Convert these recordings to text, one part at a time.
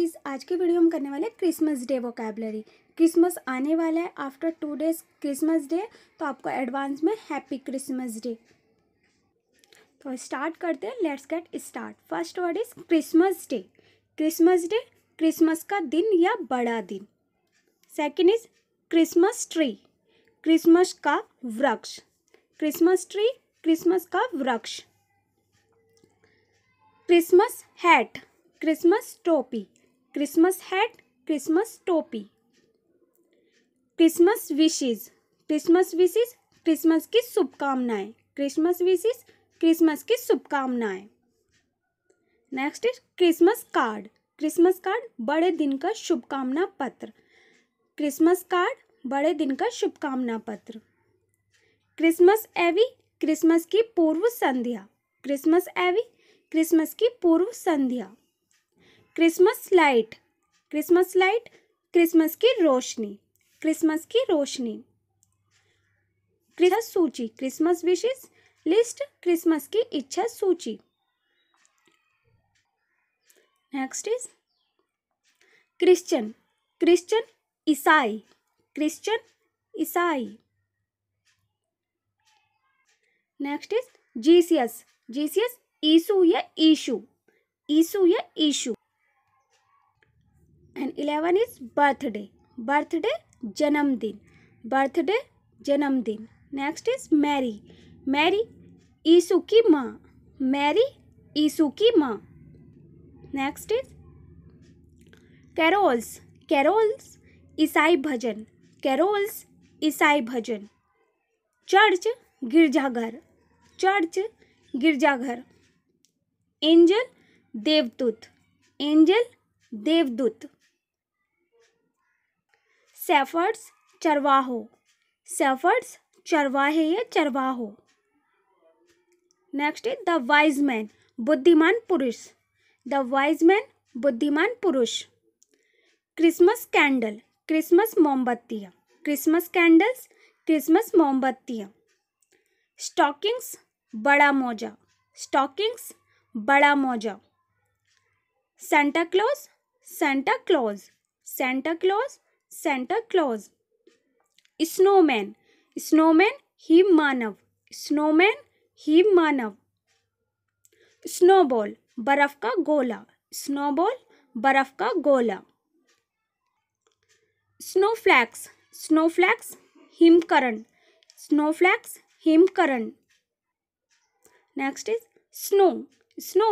guys आज के video हम करने वाले क्रिसमस डे वोकेबलरी क्रिसमस आने वाला है after two days Christmas day तो आपको एडवांस में हैप्पी क्रिसमस डे तो स्टार्ट करते हैं let's get start first word is Christmas day Christmas day Christmas का दिन या बड़ा दिन second is Christmas tree Christmas का वृक्ष क्रिसमस ट्री क्रिसमस का वृक्ष क्रिसमस हैट क्रिसमस टोपी क्रिसमस हैट क्रिसमस टोपी Christmas wishes Christmas wishes Christmas की शुभकामनाएं क्रिसमस विशेज क्रिसमस की शुभकामनाएं next is Christmas card Christmas card बड़े दिन का शुभकामना पत्र क्रिसमस कार्ड बड़े दिन का शुभकामना पत्र क्रिसमस एवी क्रिसमस की पूर्व संध्या क्रिसमस एवी क्रिसमस की पूर्व संध्या Christmas light Christmas light Christmas की रोशनी क्रिसमस की रोशनी क्रिसमस सूची क्रिसमस विशेष लिस्ट क्रिसमस की इच्छा सूची नेक्स्ट इज क्रिश्चियन क्रिश्चियन ईसाई क्रिश्चियन ईसाई नेक्स्ट इज जीसीएस जीसीएस ईसु या ईशु ईसु या ईशु and eleven is birthday birthday जन्मदिन बर्थडे जन्मदिन नेक्स्ट इज मैरी मैरी ईसु की माँ मैरी ईसु की माँ नेक्स्ट इज कैरोल्स कैरोल्स ईसाई भजन कैरोल्स ईसाई भजन चर्च गिरजाघर चर्च गिरजाघर एंजल देवदूत एंजल देवदूत सेफर्ड्स चरवाहो सेफर्ड्स चरवाहे या चरवाहो नेक्स्ट है द वाइज मैन बुद्धिमान पुरुष द वाइज मैन बुद्धिमान पुरुष क्रिसमस कैंडल क्रिसमस मोमबत्तियाँ क्रिसमस कैंडल्स क्रिसमस मोमबत्तियाँ स्टॉकिंग्स बड़ा मोजा स्टॉकिंग्स बड़ा मोजा Santa Claus Santa Claus Santa Claus Santa Claus snowman snowman ही मानव स्नोमैन ही मानव स्नोबॉल बर्फ का गोला स्नोबॉल बर्फ का गोला स्नोफ्लैक्स स्नोफ्लैक्स हिमकरण स्नोफ्लैक्स हिमकरण नेक्स्ट इज स्नो स्नो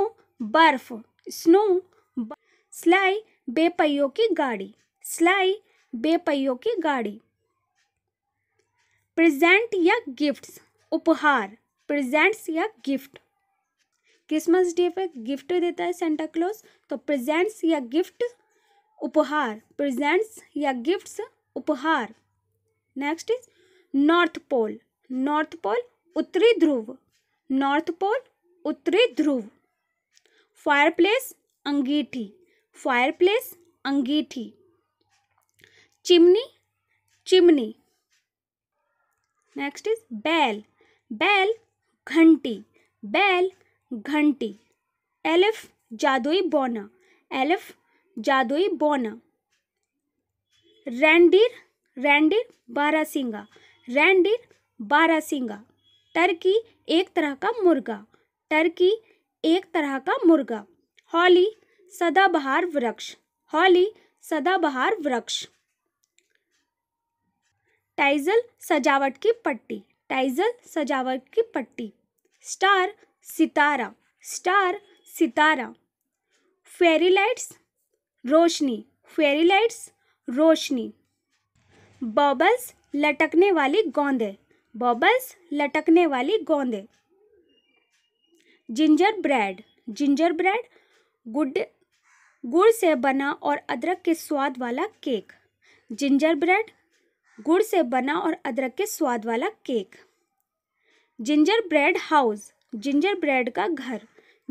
बर्फ स्नो स्लाई बेपहियों की गाड़ी स्लाई बेपहियों की गाड़ी प्रेजेंट या गिफ्ट्स उपहार प्रेजेंट्स या गिफ्ट क्रिसमस डे पे गिफ्ट देता है सेंटा क्लोज तो प्रेजेंट्स या गिफ्ट उपहार प्रेजेंट्स या गिफ्ट्स उपहार next is north pole north pole उत्तरी ध्रुव नॉर्थ पोल उत्तरी ध्रुव फायरप्लेस अंगीठी फायरप्लेस अंगीठी chimney chimney next is bell bell घंटी बैल घंटी एलिफ जादुई बोना एलिफ जादुई बोना रैंडिर रैंडिर बारासिंगा रैंडिर बारासिंगा टर्की एक तरह का मुर्गा टर्की एक तरह का मुर्गा हॉली सदाबहार वृक्ष हॉली सदाबहार वृक्ष टाइजल सजावट की पट्टी टाइजल सजावट की पट्टी स्टार सितारा स्टार सितारा फेरी लाइट्स रोशनी फेरी लाइट्स रोशनी बॉबल्स लटकने वाली गोंदे बॉबल्स लटकने वाली गोंदे जिंजर ब्रेड जिंजर ब्रेड गुड गुड़ से बना और अदरक के स्वाद वाला केक जिंजर ब्रेड गुड़ से बना और अदरक के स्वाद वाला cake gingerbread house gingerbread का घर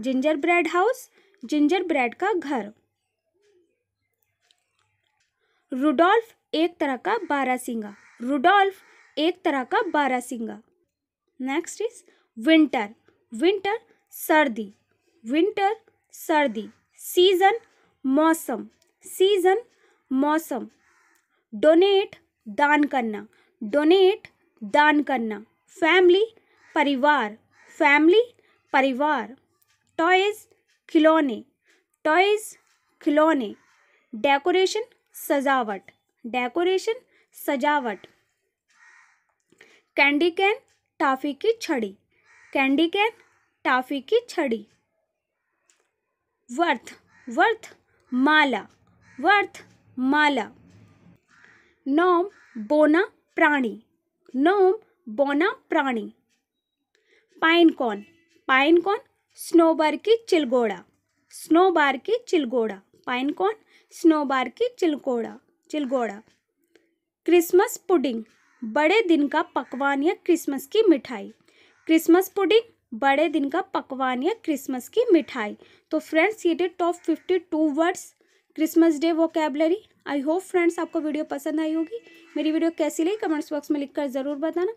gingerbread house gingerbread का घर रुडोल्फ एक तरह का बारासिंगा रूडोल्फ एक तरह का बारासिंगा नेक्स्ट इज विंटर विंटर सर्दी विंटर सर्दी सीजन मौसम सीजन मौसम डोनेट दान करना डोनेट दान करना फैमिली परिवार फैमिली परिवार टॉयज़ खिलौने टॉयज़ खिलौने डेकोरेशन सजावट डेकोरेशन सजावट कैंडी कैन टाफ़ी की छड़ी कैंडी कैन टाफ़ी की छड़ी वर्थ वर्थ माला वर्थ माला नॉम बोना प्राणी नॉम बोना प्राणी पाइन कॉन पाइन कॉन स्नोबार की चिलगोड़ा स्नोबार की चिलगोड़ा पाइन कॉन स्नोबार की चिलगोड़ा चिलगोड़ा क्रिसमस पुडिंग बड़े दिन का पकवान या क्रिसमस की मिठाई क्रिसमस पुडिंग बड़े दिन का पकवान या क्रिसमस की मिठाई तो फ्रेंड्स ये थे top fifty two words Christmas day वो कैबलरी आई होप फ्रेंड्स आपको वीडियो पसंद आई होगी मेरी वीडियो कैसी लगी कमेंट्स बॉक्स में लिखकर ज़रूर बताना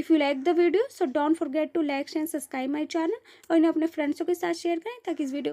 if you like the video so don't forget to like and subscribe my channel और इन्हें अपने फ्रेंड्सों के साथ शेयर करें ताकि इस वीडियो